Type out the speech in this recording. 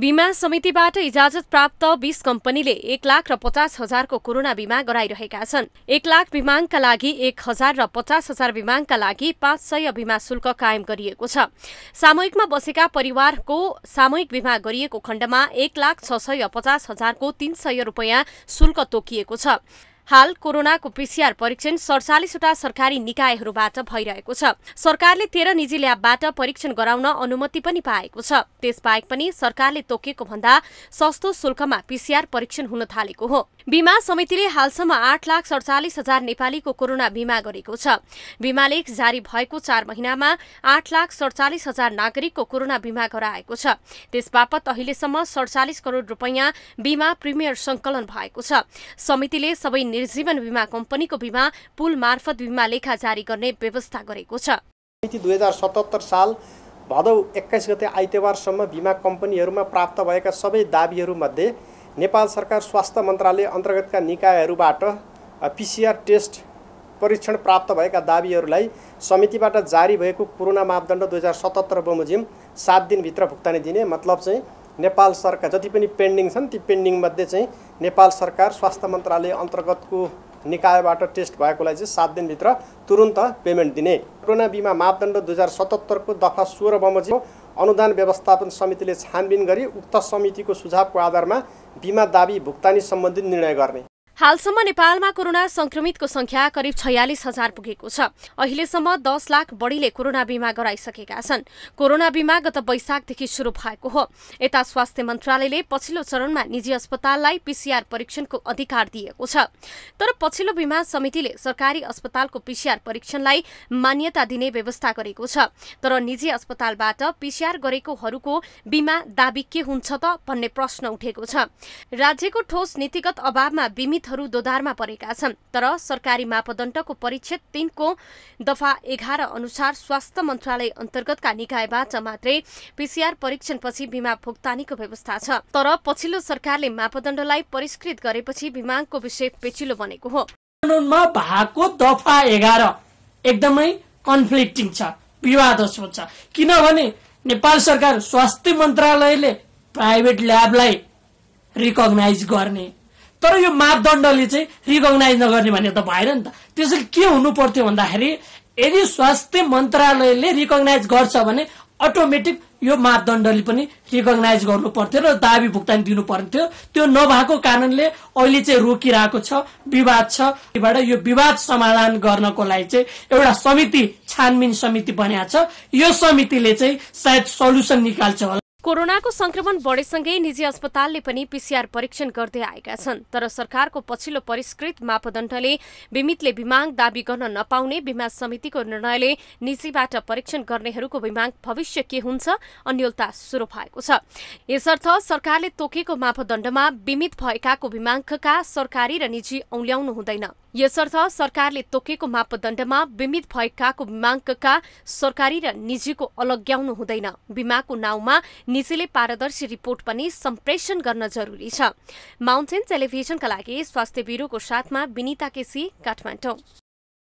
बीमा समितिबाट इजाजत प्राप्त बीस कम्पनीले एक लाख र पचास हजारको कोरोना बीमा गराइरहेका छन् एक लाख बिमाङका लागि एक हजार र पचास हजार बिमाङका लागि पाँच सय बिमा शुल्क कायम गरिएको छ सामूहिकमा बसेका परिवारको सामूहिक बीमा गरिएको खण्डमा एक लाख छ सय पचास हजारको तीन सय रुपियाँ शुल्क तोकिएको छ हाल कोरोनाको पीसीआर परीक्षण सडचालिसवटा सरकारी निकायहरूबाट भइरहेको छ सरकारले तेह्र निजी ल्याबबाट परीक्षण गराउन अनुमति पनि पाएको छ त्यसबाहेक पनि सरकारले तोकेको भन्दा सस्तो शुल्कमा पीसीआर परीक्षण हुन थालेको हो बिमा समितिले हालसम्म आठ लाख सडचालिस हजार नेपालीको कोरोना बिमा गरेको छ बिमालेख जारी भएको चार महिनामा आठ लाख सडचालिस हजार नागरिकको कोरोना बिमा गराएको छ त्यसबापत अहिलेसम्म सडचालिस करोड रुपियाँ बिमा प्रिमियर संकलन भएको छ समितिले सबै जीवन बिमा कम्पनीको बिमा पुल मार्फत बिमा लेखा जारी गर्ने व्यवस्था गरेको छ दुई हजार सतहत्तर साल भदौ एक्काइस गते आइतबारसम्म बिमा कम्पनीहरूमा प्राप्त भएका सबै दाबीहरूमध्ये नेपाल सरकार स्वास्थ्य मन्त्रालय अन्तर्गतका निकायहरूबाट पिसिआर टेस्ट परीक्षण प्राप्त भएका दाबीहरूलाई समितिबाट जारी भएको कोरोना मापदण्ड दुई हजार सतहत्तर बमोजिम सात दिनभित्र भुक्तानी दिने मतलब चाहिँ नेपाल सरकार जति पनि पेन्डिङ छन् ती पेन्डिङमध्ये चाहिँ नेपाल सरकार स्वास्थ्य मन्त्रालय अन्तर्गतको निकायबाट टेस्ट भएकोलाई चाहिँ सात दिनभित्र तुरुन्त पेमेन्ट दिने कोरोना बिमा मापदण्ड दुई हजार सतहत्तरको दफा सोह्र बमोजिम अनुदान व्यवस्थापन समितिले छानबिन गरी उक्त समितिको सुझावको आधारमा बिमा दाबी भुक्तानी सम्बन्धी निर्णय गर्ने हालसम्म नेपालमा कोरोना संक्रमितको संख्या करिब छयालिस हजार पुगेको छ अहिलेसम्म दस लाख बढीले कोरोना बिमा गराइसकेका छन् कोरोना बिमा गत वैशाखदेखि सुरु भएको हो यता स्वास्थ्य मन्त्रालयले पछिल्लो चरणमा निजी अस्पताललाई पीसीआर परीक्षणको अधिकार दिएको छ तर पछिल्लो बिमा समितिले सरकारी अस्पतालको पीसीआर परीक्षणलाई मान्यता दिने व्यवस्था गरेको छ तर निजी अस्पतालबाट पीसीआर गरेकोहरूको बिमा दावी के हुन्छ त भन्ने प्रश्न उठेको छ राज्यको ठोस नीतिगत अभावमा बिमित पीडितहरू दोधारमा परेका छन् तर सरकारी मापदण्डको परिच्छेद तिनको दफा एघार अनुसार स्वास्थ्य मन्त्रालय अन्तर्गतका निकायबाट मात्रै पीसीआर परीक्षणपछि बिमा भुक्तानीको व्यवस्था छ तर पछिल्लो सरकारले मापदण्डलाई परिष्कृत गरेपछि बिमाको विषय पेचिलो बनेको हो भएको दफा एघार एकदमै कन्फ्लिक्टिङ छ विवादस्पद छ किनभने नेपाल सरकार स्वास्थ्य मन्त्रालयले प्राइभेट ल्याबलाई रिकग्नाइज गर्ने तर यो मापदण्डले चाहिँ रिकगनाइज नगर्ने भन्ने त भएन नि त त्यसैले के हुनु पर्थ्यो भन्दाखेरि यदि स्वास्थ्य मन्त्रालयले रिकगनाइज गर्छ भने अटोमेटिक यो मापदण्डले पनि रिकगनाइज गर्नु पर्थ्यो र दावी भुक्तानी दिनु पर्थ्यो त्यो नभएको कारणले अहिले चाहिँ रोकिरहेको छ विवाद छ यो विवाद समाधान गर्नको लागि चाहिँ एउटा समिति छानबिन समिति बनाएको छ यो समितिले चाहिँ सायद सल्युसन निकाल्छ होला कोरोनाको संक्रमण बढेसँगै निजी अस्पतालले पनि पीसीआर परीक्षण गर्दै आएका छन् तर सरकारको पछिल्लो परिष्कृत मापदण्डले बिमितले विमाङ दावी गर्न नपाउने बीमा समितिको निर्णयले निजीबाट परीक्षण गर्नेहरूको बिमाङ भविष्य के हुन्छ अन्यलता शुरू भएको छ यसर्थ सरकारले तोकेको मापदण्डमा बिमित भएकाको बिमाङ्कका सरकारी र निजी औल्याउनु हुँदैन यसर्थ सरकारले तोकेको मापदण्डमा बिमित भएकाको बीमांकका सरकारी र निजीको अलग्याउनु हुँदैन बिमाको नाउँमा निजीले पारदर्शी रिपोर्ट पनि सम्प्रेषण गर्न जरुरी छ माउन्टेन टेलिभिजनका लागि स्वास्थ्य ब्युरोको साथमा विनिता केसी काठमाडौँ